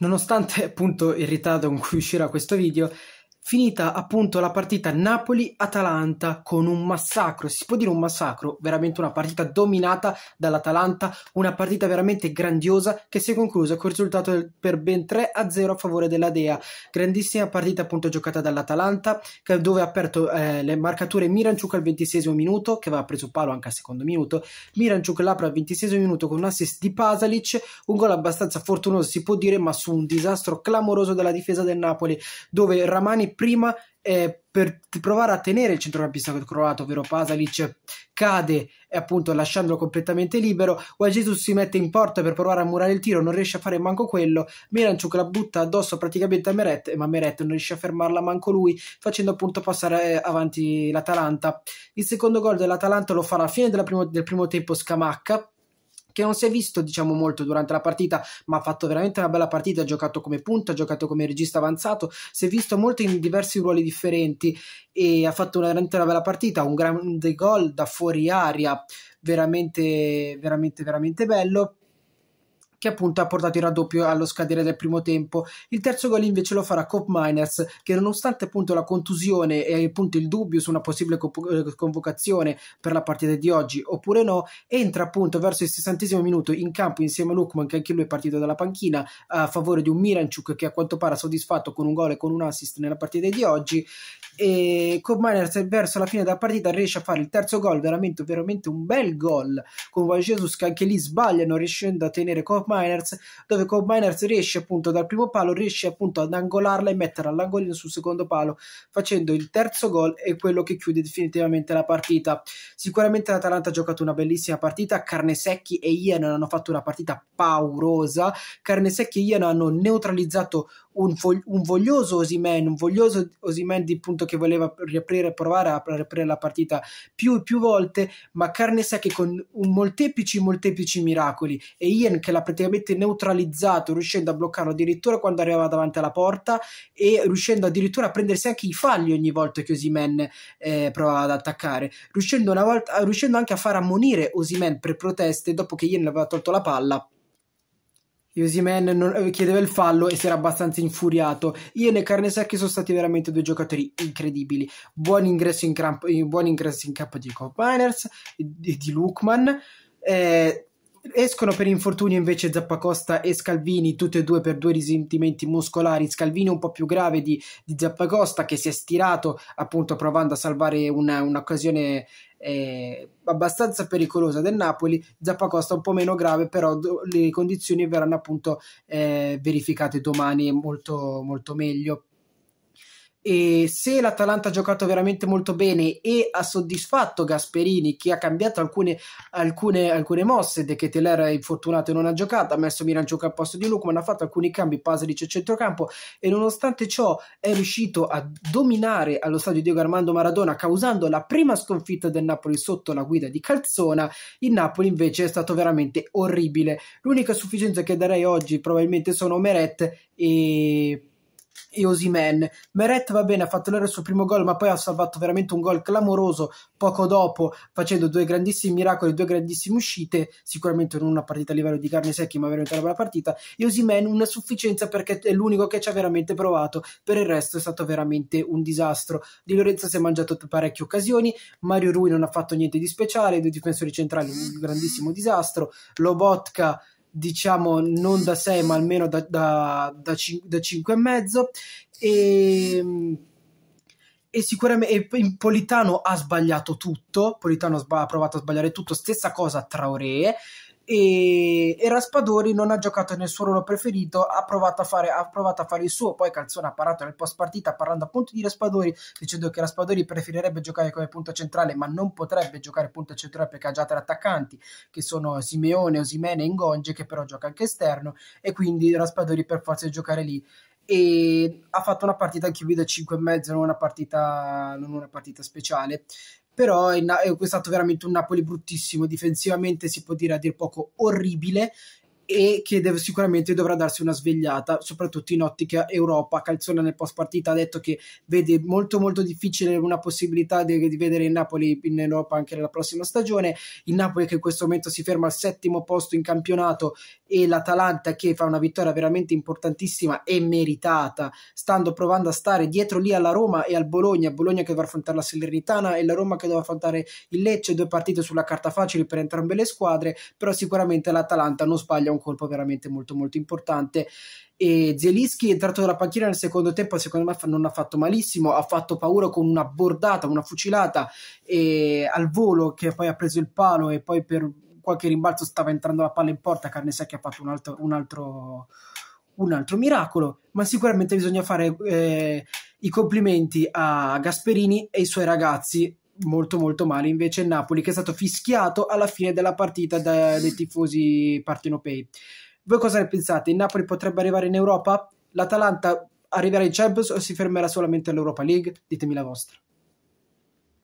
Nonostante appunto il ritardo con cui uscirà questo video, finita appunto la partita Napoli-Atalanta con un massacro, si può dire un massacro, veramente una partita dominata dall'Atalanta, una partita veramente grandiosa che si è conclusa col risultato per ben 3-0 a favore della Dea, grandissima partita appunto giocata dall'Atalanta dove ha aperto eh, le marcature Miranciuc al 26 minuto che aveva preso palo anche al secondo minuto, Miranciuc l'apre al 26 minuto con un assist di Pasalic, un gol abbastanza fortunoso si può dire ma su un disastro clamoroso della difesa del Napoli dove Ramani prima eh, per provare a tenere il centrocampista croato, ovvero Pasalic, cade e appunto lasciandolo completamente libero. Jesus si mette in porta per provare a murare il tiro, non riesce a fare manco quello. Miranchuk la butta addosso praticamente a Meret, ma Meret non riesce a fermarla manco lui, facendo appunto passare eh, avanti l'Atalanta. Il secondo gol dell'Atalanta lo fa alla fine primo, del primo tempo Scamacca che non si è visto diciamo molto durante la partita, ma ha fatto veramente una bella partita, ha giocato come punta, ha giocato come regista avanzato, si è visto molto in diversi ruoli differenti e ha fatto veramente una bella partita, un grande gol da fuori aria, veramente veramente veramente bello che appunto ha portato il raddoppio allo scadere del primo tempo. Il terzo gol invece lo farà Cop Miners che nonostante appunto la contusione e appunto il dubbio su una possibile eh, convocazione per la partita di oggi oppure no, entra appunto verso il sessantesimo minuto in campo insieme a Lukman che anche lui è partito dalla panchina a favore di un Miranchuk che a quanto pare ha soddisfatto con un gol e con un assist nella partita di oggi e Cop Miners verso la fine della partita riesce a fare il terzo gol veramente veramente un bel gol con Juan Jesus che anche lì sbaglia non riuscendo a tenere Cop Miners, dove Cobb Miners riesce appunto dal primo palo, riesce appunto ad angolarla e metterla all'angolino sul secondo palo, facendo il terzo gol e quello che chiude definitivamente la partita. Sicuramente l'Atalanta ha giocato una bellissima partita, Carnesecchi e Ian hanno fatto una partita paurosa, Carnesecchi e Ian hanno neutralizzato un, fo- un voglioso Osimen, un voglioso Osimen di punto che voleva riaprire, provare a riaprire la partita più e più volte, ma carne secche con molteplici, molteplici miracoli e Ian che l'ha praticamente neutralizzato, riuscendo a bloccarlo addirittura quando arrivava davanti alla porta e riuscendo addirittura a prendersi anche i falli ogni volta che Osimen eh, provava ad attaccare, riuscendo, una volta, riuscendo anche a far ammonire Osimen per proteste dopo che Ian le aveva tolto la palla Yosiman non, eh, chiedeva il fallo e si era abbastanza infuriato. Io e Carnesecchi sono stati veramente due giocatori incredibili. Buon ingresso in, eh, campo di Cobb Miners e di Lukman. Eh, escono per infortunio invece Zappacosta e Scalvini, tutte e due per due risentimenti muscolari. Scalvini un po' più grave di, di Zappacosta che si è stirato appunto provando a salvare una, un'occasione eh, abbastanza pericolosa del Napoli. Zappacosta un po' meno grave, però do, le condizioni verranno appunto eh, verificate domani molto, molto meglio. E se l'Atalanta ha giocato veramente molto bene e ha soddisfatto Gasperini che ha cambiato alcune, alcune, alcune mosse De Keteler è infortunato e non ha giocato ha messo Miranchuk al posto di Lukman ha fatto alcuni cambi Pasalic a centrocampo e nonostante ciò è riuscito a dominare allo stadio Diego Armando Maradona causando la prima sconfitta del Napoli sotto la guida di Calzona il Napoli invece è stato veramente orribile l'unica sufficienza che darei oggi probabilmente sono Meret e e Osimen. Meret va bene, ha fatto l'era sul primo gol, ma poi ha salvato veramente un gol clamoroso poco dopo, facendo due grandissimi miracoli, due grandissime uscite. Sicuramente non una partita a livello di carne secchi, ma veramente una bella partita. E Osimen una sufficienza perché è l'unico che ci ha veramente provato. Per il resto è stato veramente un disastro. Di Lorenzo si è mangiato parecchie occasioni. Mario Rui non ha fatto niente di speciale. due difensori centrali, un grandissimo disastro. Lobotka diciamo non da 6 ma almeno da, da, 5 e mezzo e, e sicuramente e Politano ha sbagliato tutto Politano ha provato a sbagliare tutto stessa cosa Traoré e, e Raspadori non ha giocato nel suo ruolo preferito, ha provato, fare, ha provato, a fare, il suo, poi Calzone ha parlato nel post partita parlando appunto di Raspadori, dicendo che Raspadori preferirebbe giocare come punta centrale ma non potrebbe giocare punta centrale perché ha già tre attaccanti che sono Simeone, Osimene e Ingonge che però gioca anche esterno e quindi Raspadori per forza di giocare lì e ha fatto una partita anche lui da 5,5, non una partita, non una partita speciale però è, è stato veramente un Napoli bruttissimo, difensivamente si può dire a dir poco orribile e che deve, sicuramente dovrà darsi una svegliata, soprattutto in ottica Europa. Calzona nel post partita ha detto che vede molto molto difficile una possibilità di, di vedere il Napoli in Europa anche nella prossima stagione. Il Napoli che in questo momento si ferma al settimo posto in campionato e l'Atalanta che fa una vittoria veramente importantissima e meritata, stando provando a stare dietro lì alla Roma e al Bologna, Bologna che dovrà affrontare la Salernitana e la Roma che dovrà affrontare il Lecce, due partite sulla carta facile per entrambe le squadre, però sicuramente l'Atalanta non sbaglia un un colpo veramente molto molto importante e Zelischi è entrato dalla panchina nel secondo tempo secondo me non ha fatto malissimo ha fatto paura con una bordata una fucilata e, al volo che poi ha preso il palo e poi per qualche rimbalzo stava entrando la palla in porta carne secchia ha fatto un altro, un altro, un altro miracolo ma sicuramente bisogna fare eh, i complimenti a Gasperini e i suoi ragazzi molto molto male invece il Napoli che è stato fischiato alla fine della partita dai tifosi partenopei. Voi cosa ne pensate? Il Napoli potrebbe arrivare in Europa? L'Atalanta arriverà in Champions o si fermerà solamente all'Europa League? Ditemi la vostra.